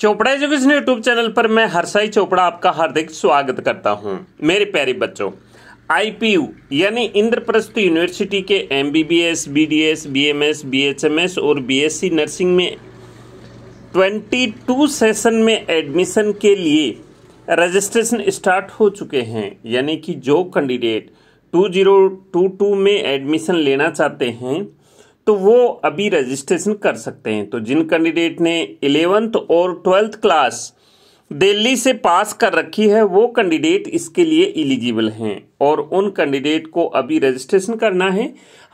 Chopra education YouTube channel पर मैं हरसाई चोपड़ा आपका हार्दिक स्वागत करता हूं मेरे प्यारे बच्चों आईपीयू यानी इंद्रप्रस्थ यूनिवर्सिटी के एमबीबीएस, बीडीएस, बीएमएस, बीएचएमएस और बीएससी नर्सिंग में 22 सेशन में एडमिशन के लिए रजिस्ट्रेशन स्टार्ट हो चुके हैं यानी कि जो कैंडिडेट 2022 में एडमिशन लेना चाहते हैं तो वो अभी रजिस्ट्रेशन कर सकते हैं तो जिन कैंडिडेट ने इलेवंथ और ट्वेल्थ क्लास दिल्ली से पास कर रखी है वो कैंडिडेट इसके लिए इलिजिबल हैं और उन कैंडिडेट को अभी रजिस्ट्रेशन करना है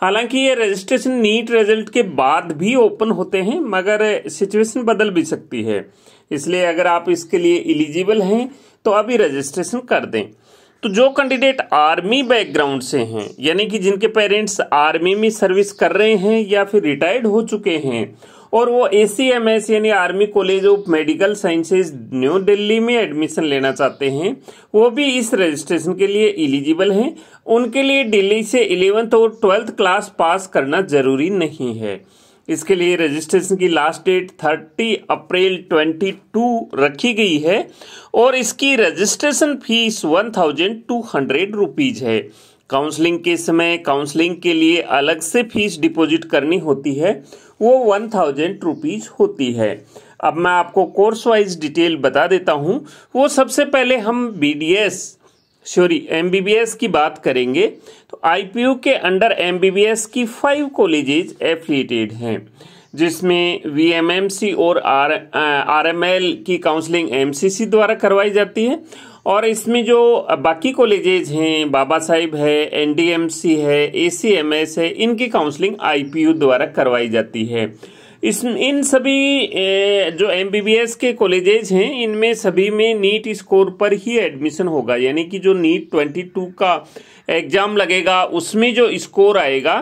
हालांकि ये रजिस्ट्रेशन नीट रिजल्ट के बाद भी ओपन होते हैं मगर सिचुएशन बदल भी सकती है इसलिए अगर आप इसके लिए इलिजिबल हैं तो अभी रजिस्ट्रेशन कर दें तो जो कैंडिडेट आर्मी बैकग्राउंड से हैं यानी कि जिनके पेरेंट्स आर्मी में सर्विस कर रहे हैं या फिर रिटायर्ड हो चुके हैं और वो ए सी एम एस यानी army college of medical sciences new Delhi में एडमिशन लेना चाहते हैं वो भी इस रजिस्ट्रेशन के लिए एलिजिबल हैं उनके लिए दिल्ली से इलेवेंथ और ट्वेल्थ क्लास पास करना जरूरी नहीं है इसके लिए रजिस्ट्रेशन की लास्ट डेट 30 अप्रैल 22 रखी गई है और इसकी registration fees 1200 thousand two hundred rupees है काउंसलिंग के समय काउंसलिंग के लिए अलग से फीस डिपॉजिट करनी होती है वो वन थाउजेंड रुपीज होती है अब मैं आपको कोर्स वाइज डिटेल बता देता हूँ वो सबसे पहले हम B D S sorry MBBS की बात करेंगे तो आईपीयू के अंडर एमबीबीएस की फाइव कॉलेजेस एफिलिएटेड हैं जिसमें वीएमएमसी और आर आर की काउंसलिंग एमसीसी द्वारा करवाई जाती है और इसमें जो बाकी कॉलेजेज हैं बाबा साहिब है एनडीएमसी है एसीएमएस है इनकी काउंसलिंग आईपीयू द्वारा करवाई जाती है इस इन सभी जो एम के कॉलेजेज हैं इनमें सभी में नीट स्कोर पर ही एडमिशन होगा यानी कि जो नीट 22 का एग्जाम लगेगा उसमें जो स्कोर आएगा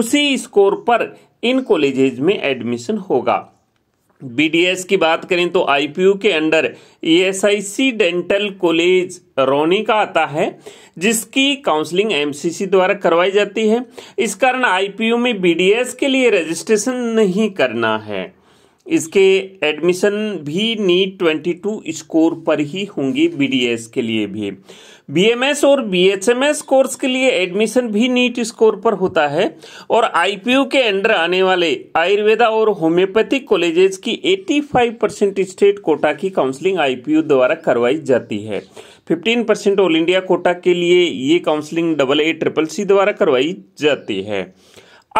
उसी स्कोर पर इन कॉलेजेज में एडमिशन होगा बीडीएस की बात करें तो आईपीयू के under ESIC dental college Rohini का आता है जिसकी काउंसलिंग एमसीसी द्वारा करवाई जाती है इस कारण आईपीयू में बीडीएस के लिए रजिस्ट्रेशन नहीं करना है इसके एडमिशन भी नीट 22 स्कोर पर ही होंगी बीडीएस के लिए भी बीएमएस और बीएचएमएस कोर्स के लिए एडमिशन भी नीट स्कोर पर होता है और आईपीयू के अंडर आने वाले आयुर्वेदा और होम्योपैथिक कॉलेजेस की 85 परसेंट स्टेट कोटा की काउंसलिंग आईपीयू द्वारा करवाई जाती है 15 परसेंट ऑल इंडिया कोटा के लिए ये counselling double A triple C द्वारा करवाई जाती है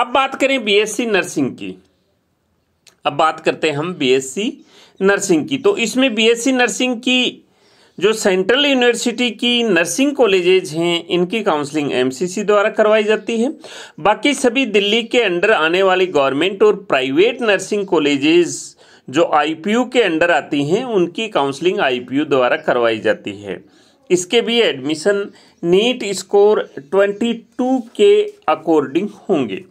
अब बात करें बीएससी नर्सिंग की अब बात करते हैं हम बीएससी नर्सिंग की तो इसमें बीएससी नर्सिंग की जो सेंट्रल यूनिवर्सिटी की नर्सिंग कॉलेजेज हैं इनकी काउंसलिंग एमसीसी द्वारा करवाई जाती है बाकी सभी दिल्ली के अंडर आने वाली गवर्नमेंट और प्राइवेट नर्सिंग कॉलेजेज जो आईपीयू के अंडर आती हैं उनकी काउंसलिंग आईपीयू द्वारा करवाई जाती है इसके भी एडमिशन नीट स्कोर ट्वेंटी के अकॉर्डिंग होंगे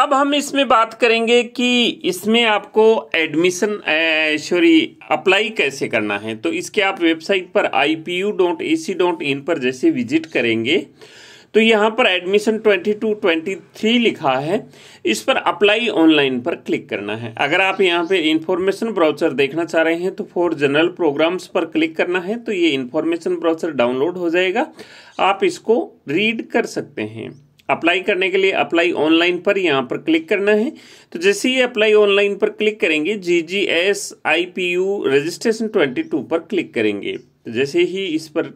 अब हम इसमें बात करेंगे कि इसमें आपको एडमिशन सॉरी अप्लाई कैसे करना है तो इसके आप वेबसाइट पर I P U dot A C dot in पर जैसे विजिट करेंगे तो यहाँ पर एडमिशन 22 23 लिखा है इस पर अप्लाई ऑनलाइन पर क्लिक करना है अगर आप यहाँ पे इंफॉर्मेशन ब्राउचर देखना चाह रहे हैं तो फॉर जनरल प्रोग्राम्स पर क्लिक करना है तो ये इंफॉर्मेशन ब्राउचर डाउनलोड हो जाएगा आप इसको रीड कर सकते हैं अप्लाई करने के लिए अप्लाई ऑनलाइन पर यहाँ पर क्लिक करना है तो जैसे ही अप्लाई ऑनलाइन पर क्लिक करेंगे G G S I P U registration twenty two पर क्लिक करेंगे तो जैसे ही इस पर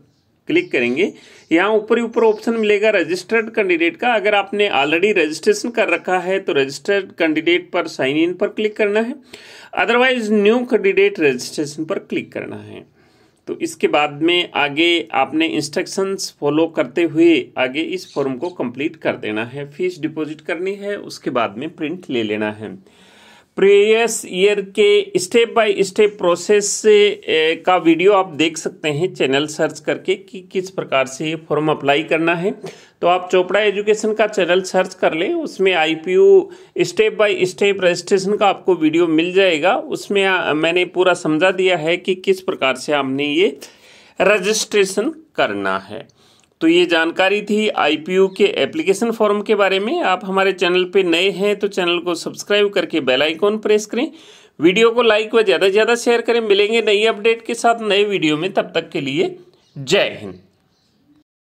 क्लिक करेंगे यहाँ ऊपर ही ऊपर ऑप्शन मिलेगा रजिस्टर्ड कैंडिडेट का अगर आपने ऑलरेडी रजिस्ट्रेशन कर रखा है तो रजिस्टर्ड कैंडिडेट पर साइन इन पर क्लिक करना है अदरवाइज न्यू कैंडिडेट रजिस्ट्रेशन पर क्लिक करना है तो इसके बाद में आगे आपने इंस्ट्रक्शंस फॉलो करते हुए आगे इस फॉर्म को कंप्लीट कर देना है फीस डिपॉजिट करनी है उसके बाद में प्रिंट ले लेना है प्रीवियस ईयर के स्टेप बाय स्टेप प्रोसेस से eh, का वीडियो आप देख सकते हैं चैनल सर्च करके कि किस प्रकार से ये फॉर्म अप्लाई करना है तो आप चोपड़ा एजुकेशन का चैनल सर्च कर लें उसमें IPU step by step registration का आपको वीडियो मिल जाएगा उसमें मैंने पूरा समझा दिया है कि किस प्रकार से हमने ये रजिस्ट्रेशन करना है तो ये जानकारी थी आईपीयू के एप्लीकेशन फॉर्म के बारे में आप हमारे चैनल पे नए हैं तो चैनल को सब्सक्राइब करके बेल आइकॉन प्रेस करें वीडियो को लाइक व ज़्यादा से ज़्यादा शेयर करें मिलेंगे नई अपडेट के साथ नए वीडियो में तब तक के लिए जय हिंद